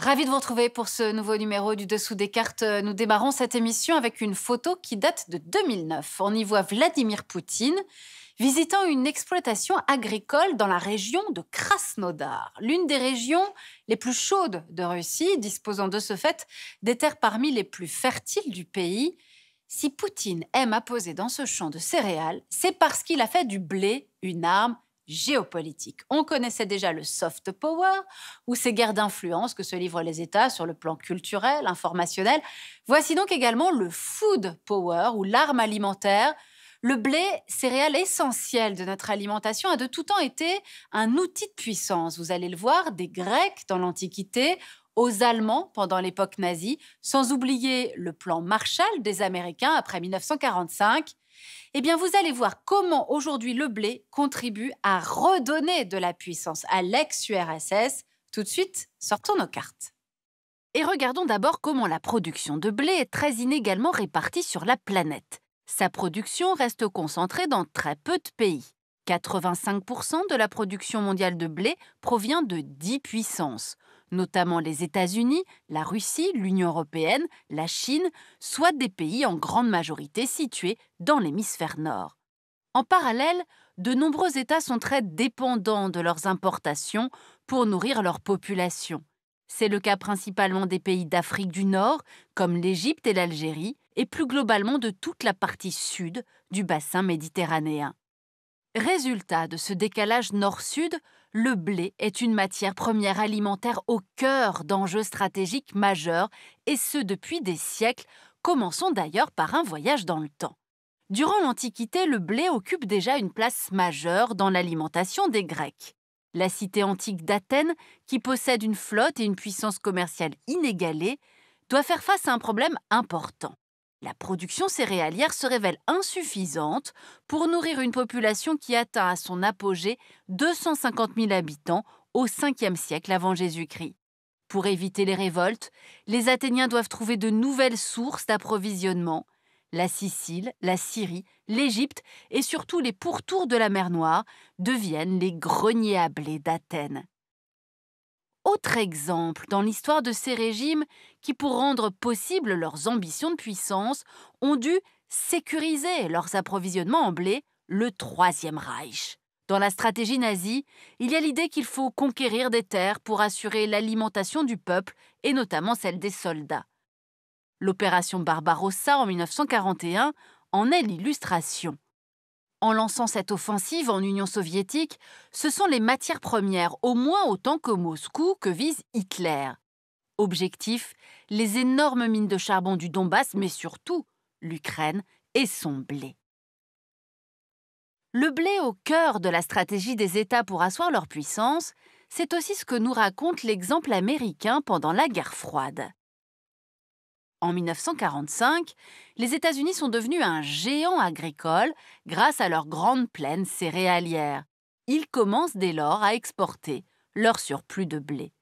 Ravi de vous retrouver pour ce nouveau numéro du Dessous des cartes. Nous démarrons cette émission avec une photo qui date de 2009. On y voit Vladimir Poutine visitant une exploitation agricole dans la région de Krasnodar, l'une des régions les plus chaudes de Russie, disposant de ce fait des terres parmi les plus fertiles du pays. Si Poutine aime à poser dans ce champ de céréales, c'est parce qu'il a fait du blé une arme géopolitique. On connaissait déjà le soft power, ou ces guerres d'influence que se livrent les États sur le plan culturel, informationnel. Voici donc également le food power, ou l'arme alimentaire. Le blé, céréale essentielle de notre alimentation, a de tout temps été un outil de puissance. Vous allez le voir, des Grecs dans l'Antiquité, aux Allemands pendant l'époque nazie, sans oublier le plan Marshall des Américains après 1945. Eh bien, vous allez voir comment aujourd'hui le blé contribue à redonner de la puissance à l'ex-URSS. Tout de suite, sortons nos cartes. Et regardons d'abord comment la production de blé est très inégalement répartie sur la planète. Sa production reste concentrée dans très peu de pays. 85% de la production mondiale de blé provient de 10 puissances, notamment les États-Unis, la Russie, l'Union européenne, la Chine, soit des pays en grande majorité situés dans l'hémisphère nord. En parallèle, de nombreux États sont très dépendants de leurs importations pour nourrir leur population. C'est le cas principalement des pays d'Afrique du Nord, comme l'Égypte et l'Algérie, et plus globalement de toute la partie sud du bassin méditerranéen. Résultat de ce décalage nord-sud, le blé est une matière première alimentaire au cœur d'enjeux stratégiques majeurs, et ce depuis des siècles. Commençons d'ailleurs par un voyage dans le temps. Durant l'Antiquité, le blé occupe déjà une place majeure dans l'alimentation des Grecs. La cité antique d'Athènes, qui possède une flotte et une puissance commerciale inégalées, doit faire face à un problème important la production céréalière se révèle insuffisante pour nourrir une population qui atteint à son apogée 250 000 habitants au 5e siècle avant Jésus-Christ. Pour éviter les révoltes, les Athéniens doivent trouver de nouvelles sources d'approvisionnement. La Sicile, la Syrie, l'Égypte et surtout les pourtours de la mer Noire deviennent les greniers à blé d'Athènes autre exemple dans l'histoire de ces régimes qui, pour rendre possible leurs ambitions de puissance, ont dû sécuriser leurs approvisionnements en blé, le Troisième Reich. Dans la stratégie nazie, il y a l'idée qu'il faut conquérir des terres pour assurer l'alimentation du peuple et notamment celle des soldats. L'opération Barbarossa en 1941 en est l'illustration en lançant cette offensive en Union soviétique, ce sont les matières premières, au moins autant que Moscou, que vise Hitler. Objectif les énormes mines de charbon du Donbass, mais surtout l'Ukraine et son blé. Le blé au cœur de la stratégie des États pour asseoir leur puissance, c'est aussi ce que nous raconte l'exemple américain pendant la guerre froide. En 1945, les États-Unis sont devenus un géant agricole grâce à leurs grandes plaines céréalières. Ils commencent dès lors à exporter leur surplus de blé.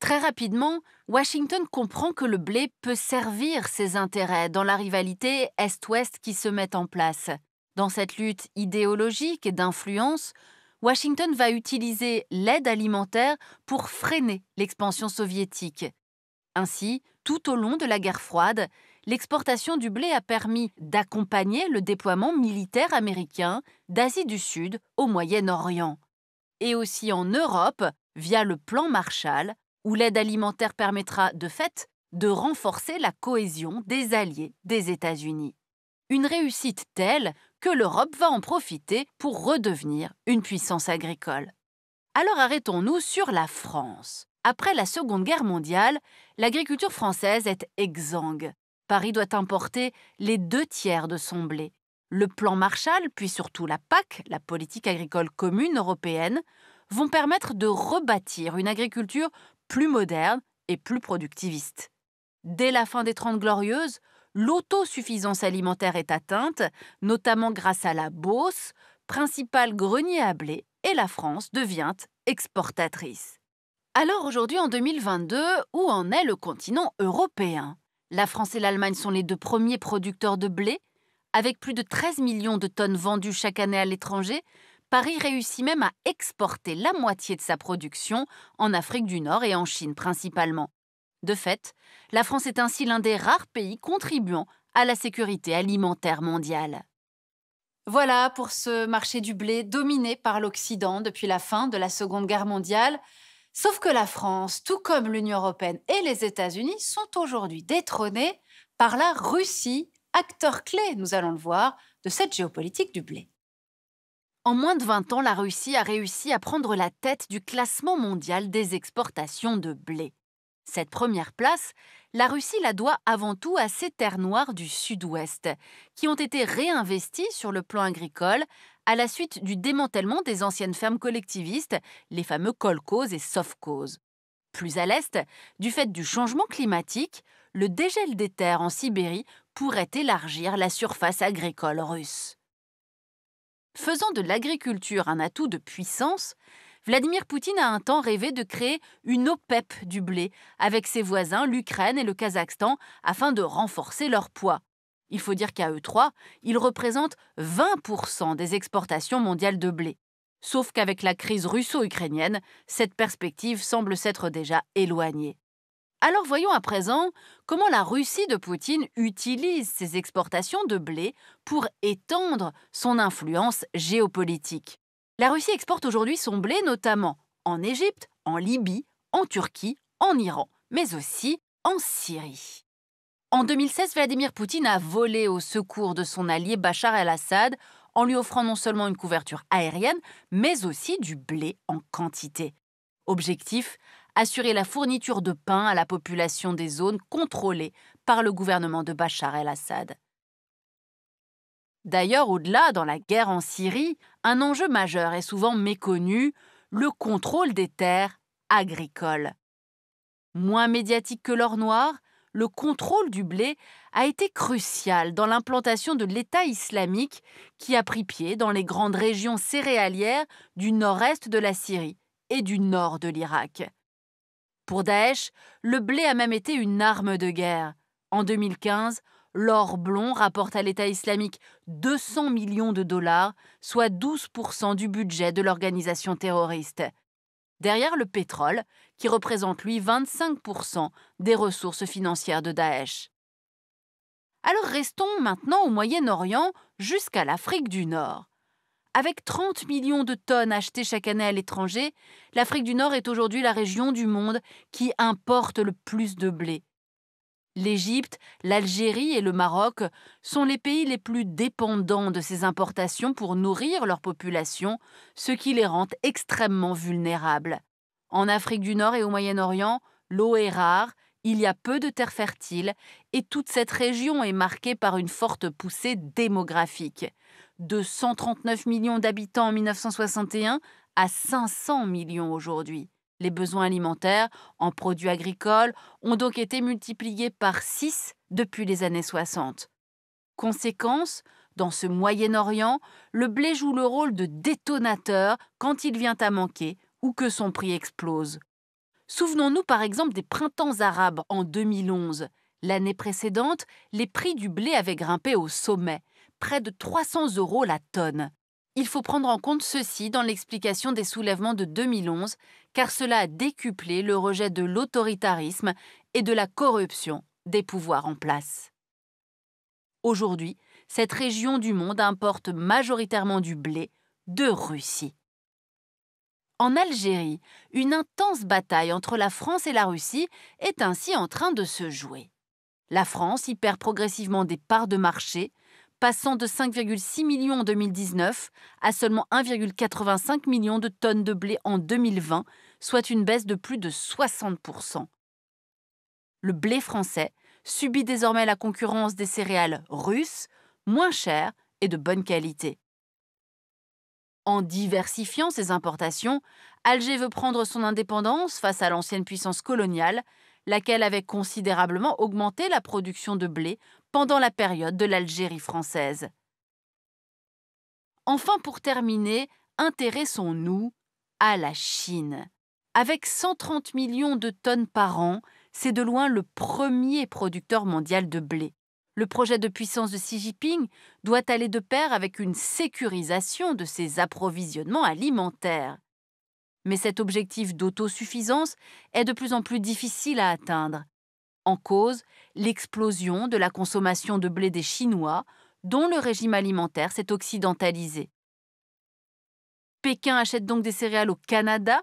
Très rapidement, Washington comprend que le blé peut servir ses intérêts dans la rivalité Est-Ouest qui se met en place. Dans cette lutte idéologique et d'influence, Washington va utiliser l'aide alimentaire pour freiner l'expansion soviétique. Ainsi, tout au long de la guerre froide, l'exportation du blé a permis d'accompagner le déploiement militaire américain d'Asie du Sud au Moyen-Orient, et aussi en Europe via le plan Marshall, où l'aide alimentaire permettra de fait de renforcer la cohésion des alliés des États-Unis. Une réussite telle que l'Europe va en profiter pour redevenir une puissance agricole. Alors arrêtons-nous sur la France. Après la Seconde Guerre mondiale, l'agriculture française est exsangue. Paris doit importer les deux tiers de son blé. Le plan Marshall, puis surtout la PAC, la politique agricole commune européenne, vont permettre de rebâtir une agriculture plus moderne et plus productiviste. Dès la fin des Trente Glorieuses, l'autosuffisance alimentaire est atteinte, notamment grâce à la Beauce, principal grenier à blé, et la France devient exportatrice. Alors aujourd'hui, en 2022, où en est le continent européen La France et l'Allemagne sont les deux premiers producteurs de blé. Avec plus de 13 millions de tonnes vendues chaque année à l'étranger, Paris réussit même à exporter la moitié de sa production en Afrique du Nord et en Chine principalement. De fait, la France est ainsi l'un des rares pays contribuant à la sécurité alimentaire mondiale. Voilà pour ce marché du blé dominé par l'Occident depuis la fin de la Seconde Guerre mondiale. Sauf que la France, tout comme l'Union européenne et les États-Unis, sont aujourd'hui détrônés par la Russie, acteur clé, nous allons le voir, de cette géopolitique du blé. En moins de 20 ans, la Russie a réussi à prendre la tête du classement mondial des exportations de blé. Cette première place, la Russie la doit avant tout à ses terres noires du sud-ouest, qui ont été réinvesties sur le plan agricole à la suite du démantèlement des anciennes fermes collectivistes, les fameux kolkhozes et softcos. Plus à l'est, du fait du changement climatique, le dégel des terres en Sibérie pourrait élargir la surface agricole russe. Faisant de l'agriculture un atout de puissance, Vladimir Poutine a un temps rêvé de créer une OPEP du blé avec ses voisins, l'Ukraine et le Kazakhstan, afin de renforcer leur poids il faut dire qu'à eux trois, ils représentent 20% des exportations mondiales de blé. Sauf qu'avec la crise russo-ukrainienne, cette perspective semble s'être déjà éloignée. Alors voyons à présent comment la Russie de Poutine utilise ses exportations de blé pour étendre son influence géopolitique. La Russie exporte aujourd'hui son blé notamment en Égypte, en Libye, en Turquie, en Iran, mais aussi en Syrie. En 2016, Vladimir Poutine a volé au secours de son allié Bachar el-Assad en lui offrant non seulement une couverture aérienne, mais aussi du blé en quantité. Objectif assurer la fourniture de pain à la population des zones contrôlées par le gouvernement de Bachar el-Assad. D'ailleurs, au-delà, dans la guerre en Syrie, un enjeu majeur est souvent méconnu, le contrôle des terres agricoles. Moins médiatique que l'or noir, le contrôle du blé a été crucial dans l'implantation de l'État islamique qui a pris pied dans les grandes régions céréalières du nord-est de la Syrie et du nord de l'Irak. Pour Daesh, le blé a même été une arme de guerre. En 2015, l'or blond rapporte à l'État islamique 200 millions de dollars, soit 12% du budget de l'organisation terroriste derrière le pétrole, qui représente lui 25% des ressources financières de Daesh. Alors restons maintenant au Moyen-Orient jusqu'à l'Afrique du Nord. Avec 30 millions de tonnes achetées chaque année à l'étranger, l'Afrique du Nord est aujourd'hui la région du monde qui importe le plus de blé. L'Égypte, l'Algérie et le Maroc sont les pays les plus dépendants de ces importations pour nourrir leur population, ce qui les rend extrêmement vulnérables. En Afrique du Nord et au Moyen-Orient, l'eau est rare, il y a peu de terres fertiles et toute cette région est marquée par une forte poussée démographique. De 139 millions d'habitants en 1961 à 500 millions aujourd'hui. Les besoins alimentaires en produits agricoles ont donc été multipliés par 6 depuis les années 60. Conséquence, dans ce Moyen-Orient, le blé joue le rôle de détonateur quand il vient à manquer ou que son prix explose. Souvenons-nous par exemple des printemps arabes en 2011. L'année précédente, les prix du blé avaient grimpé au sommet, près de 300 euros la tonne. Il faut prendre en compte ceci dans l'explication des soulèvements de 2011, car cela a décuplé le rejet de l'autoritarisme et de la corruption des pouvoirs en place. Aujourd'hui, cette région du monde importe majoritairement du blé de Russie. En Algérie, une intense bataille entre la France et la Russie est ainsi en train de se jouer. La France y perd progressivement des parts de marché, passant de 5,6 millions en 2019 à seulement 1,85 million de tonnes de blé en 2020, soit une baisse de plus de 60%. Le blé français subit désormais la concurrence des céréales russes, moins chères et de bonne qualité. En diversifiant ses importations, Alger veut prendre son indépendance face à l'ancienne puissance coloniale, laquelle avait considérablement augmenté la production de blé pendant la période de l'Algérie française. Enfin, pour terminer, intéressons-nous à la Chine. Avec 130 millions de tonnes par an, c'est de loin le premier producteur mondial de blé. Le projet de puissance de Xi Jinping doit aller de pair avec une sécurisation de ses approvisionnements alimentaires. Mais cet objectif d'autosuffisance est de plus en plus difficile à atteindre. En cause, l'explosion de la consommation de blé des Chinois, dont le régime alimentaire s'est occidentalisé. Pékin achète donc des céréales au Canada,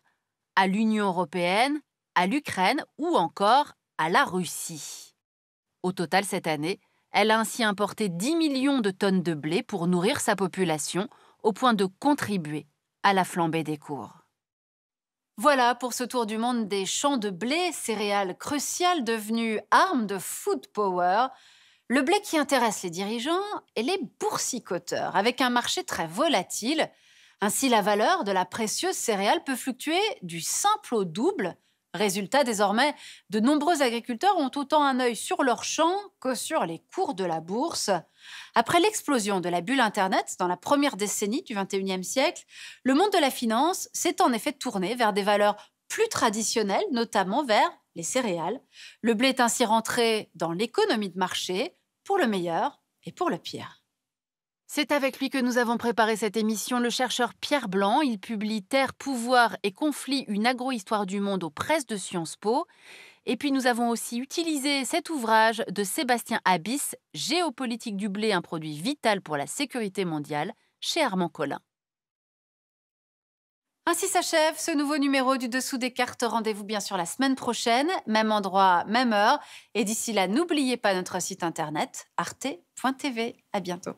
à l'Union européenne, à l'Ukraine ou encore à la Russie. Au total cette année, elle a ainsi importé 10 millions de tonnes de blé pour nourrir sa population, au point de contribuer à la flambée des cours. Voilà pour ce tour du monde des champs de blé, céréales cruciales devenues armes de food power. Le blé qui intéresse les dirigeants et les boursicoteurs, avec un marché très volatile. Ainsi, la valeur de la précieuse céréale peut fluctuer du simple au double Résultat, désormais, de nombreux agriculteurs ont autant un œil sur leurs champs que sur les cours de la bourse. Après l'explosion de la bulle Internet dans la première décennie du XXIe siècle, le monde de la finance s'est en effet tourné vers des valeurs plus traditionnelles, notamment vers les céréales. Le blé est ainsi rentré dans l'économie de marché, pour le meilleur et pour le pire. C'est avec lui que nous avons préparé cette émission, le chercheur Pierre Blanc. Il publie Terre, pouvoir et conflit, une agrohistoire du monde aux presses de Sciences Po. Et puis nous avons aussi utilisé cet ouvrage de Sébastien Abyss, Géopolitique du blé, un produit vital pour la sécurité mondiale, chez Armand Collin. Ainsi s'achève ce nouveau numéro du Dessous des cartes. Rendez-vous bien sûr la semaine prochaine, même endroit, même heure. Et d'ici là, n'oubliez pas notre site internet arte.tv. À bientôt.